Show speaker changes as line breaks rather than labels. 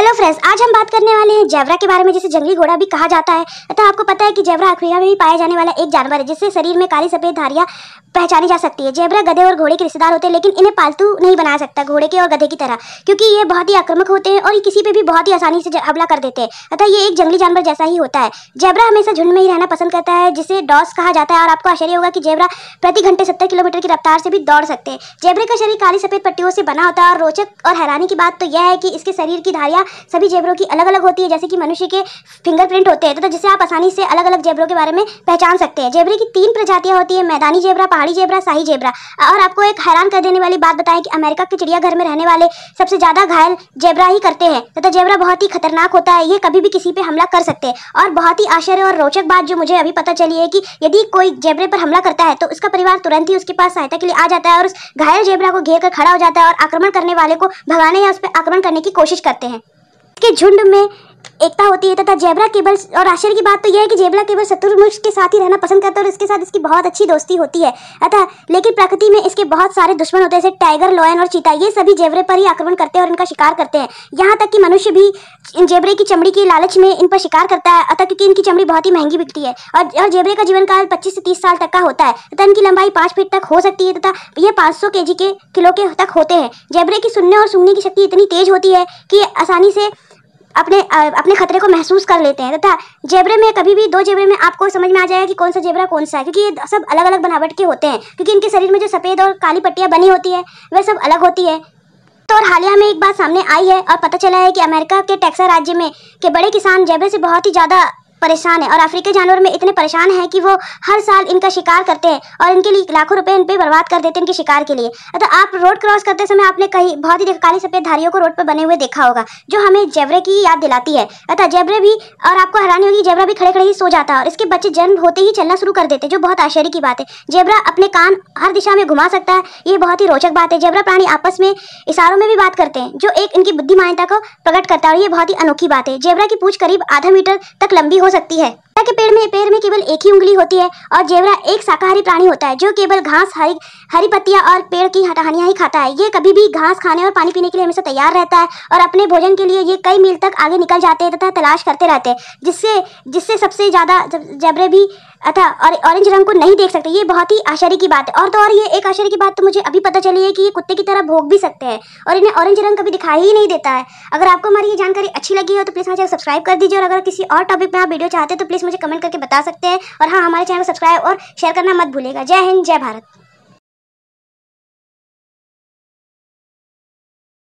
hello friends आज हम बात करने वाले हैं जैवरा के बारे में जिसे जंगली घोड़ा भी कहा जाता है अतः आपको पता है कि जैवरा अफ्रीका में भी पाया जाने वाला एक जानवर है जिससे शरीर में काली सफेद धारियां पहचानी जा सकती है जेबरा गधे और घोड़े के रिश्तेदार होते हैं लेकिन इन्हें पालतू नहीं बना सकता घोड़े के और गधे की तरह क्योंकि ये बहुत ही आक्रमक होते हैं और ये किसी पर भी बहुत ही आसानी से हमला कर देते हैं अतः ये एक जंगली जानवर जैसा ही होता है जैबरा हमेशा झुंड में ही रहना पसंद करता है जिसे डॉस कहा जाता है और आपको आश्चर्य होगा कि जैवरा प्रति घंटे सत्तर किलोमीटर की रफ्तार से भी दौड़ सकते हैं जेबरे का शरीर काली सफेद पट्टियों से बना होता है और रोचक और हैरानी की बात तो यह है कि इसके शरीर की धारियाँ सभी जेबरों की अलग अलग होती है जैसे कि मनुष्य के फिंगरप्रिंट होते हैं तो, तो आप आसानी से अलग अलग जेबरों के बारे में पहचान सकते हैं जेबरे की तीन प्रजातियाँ होती है मैदानी जेबरा पहाड़ी जेबरा शाही जेबरा और आपको एक हैरान कर देने वाली बात बताएं कि अमेरिका के चिड़ियाघर में रहने वाले सबसे ज़्यादा घायल जेबरा ही करते हैं तथा तो, तो जेबरा बहुत ही खतरनाक होता है ये कभी भी किसी पर हमला कर सकते हैं और बहुत ही आश्चर्य और रोचक बात जो मुझे अभी पता चली है कि यदि कोई जेबरे पर हमला करता है तो उसका परिवार तुरंत ही उसके पास सहायता के लिए आ जाता है और उस घायल जेबरा को घेर कर खड़ा हो जाता है और आक्रमण करने वाले को भगाने या उस पर आक्रमण करने की कोशिश करते हैं के झुंड में एकता होती है तथा जेबरा केबल और आश्चर्य की बात तो यह है कि जेबरा केबल शत्रुमुष के साथ ही रहना पसंद करता है और इसके साथ इसकी बहुत अच्छी दोस्ती होती है अतः लेकिन प्रकृति में इसके बहुत सारे दुश्मन होते हैं जैसे टाइगर लॉयन और चीता ये सभी जेबरे पर ही आक्रमण करते हैं और इनका शिकार करते हैं यहाँ तक कि मनुष्य भी इन जेबरे की चमड़ी की लालच में इन पर शिकार करता है अतः क्योंकि इनकी चमड़ी बहुत ही महंगी बिकती है और, और जेबरे का जीवन काल पच्चीस से तीस साल तक का होता है तथा इनकी लंबाई पाँच फीट तक हो सकती है तथा यह पाँच सौ के के किलो के तक होते हैं जेबरे की सुनने और सुनने की शक्ति इतनी तेज होती है कि आसानी से अपने अपने खतरे को महसूस कर लेते हैं तथा जेबरे में कभी भी दो जेबरे में आपको समझ में आ जाएगा कि कौन सा जेबरा कौन सा है क्योंकि ये सब अलग अलग बनावट के होते हैं क्योंकि इनके शरीर में जो सफ़ेद और काली पट्टियाँ बनी होती है वह सब अलग होती है तो और हालिया में एक बात सामने आई है और पता चला है कि अमेरिका के टेक्सा राज्य में के बड़े किसान जेबरे से बहुत ही ज़्यादा परेशान है और अफ्रीकी जानवर में इतने परेशान हैं कि वो हर साल इनका शिकार करते हैं और इनके लिए लाखों रुपए इन पर बर्बाद कर देते हैं इनके शिकार के लिए अतः तो आप रोड क्रॉस करते समय आपने कहीं बहुत ही काली सफेद धारियों को रोड पर बने हुए देखा होगा जो हमें जेबरे की याद दिलाती है अतः जेबरे भी और आपको हैरानी होगी जेबरा भी खड़े खड़े ही सो जाता है और इसके बच्चे जन्म होते ही चलना शुरू कर देते जो बहुत आश्चर्य की बात है जेबरा अपने कान हर दिशा में घुमा सकता है ये बहुत ही रोचक बात है जेबरा प्राणी आपस में इशारों में भी बात करते हैं जो एक इनकी बुद्धिमानता को प्रकट करता है और ये बहुत ही अनोखी बात है जेबरा की पूछ करीब आधा मीटर तक लंबी हो सकती है के पेड़ में पेड़ में केवल एक ही उंगली होती है और जेवरा एक शाकाहारी प्राणी होता है जो केवल घास हरी हरी पत्तियां और पेड़ की हटानियाँ ही खाता है ये कभी भी घास खाने और पानी पीने के लिए हमेशा तैयार रहता है और अपने भोजन के लिए ये कई मील तक आगे निकल जाते हैं तथा तलाश करते रहते हैं जिससे जिससे सबसे ज़्यादा जेबरे भी अतः और ऑरेंज रंग को नहीं देख सकते ये बहुत ही आश्चर्य की बात है और तो और ये एक आश्चर्य की बात तो मुझे अभी पता चली है कि ये कुत्ते की तरह भोग भी सकते हैं और इन्हें ऑरेंज रंग कभी दिखाई ही नहीं देता है अगर आपको हमारी ये जानकारी अच्छी लगी हो तो प्लीज़ हमारे चैनल सब्सक्राइब कर दीजिए और अगर किसी और टॉपिक में आप वीडियो चाहते हैं तो प्लीज़ मुझे कमेंट करके बता सकते हैं और हाँ हमारे चैनल को सब्सक्राइब और शेयर करना मत भूलेगा जय हिंद जय भारत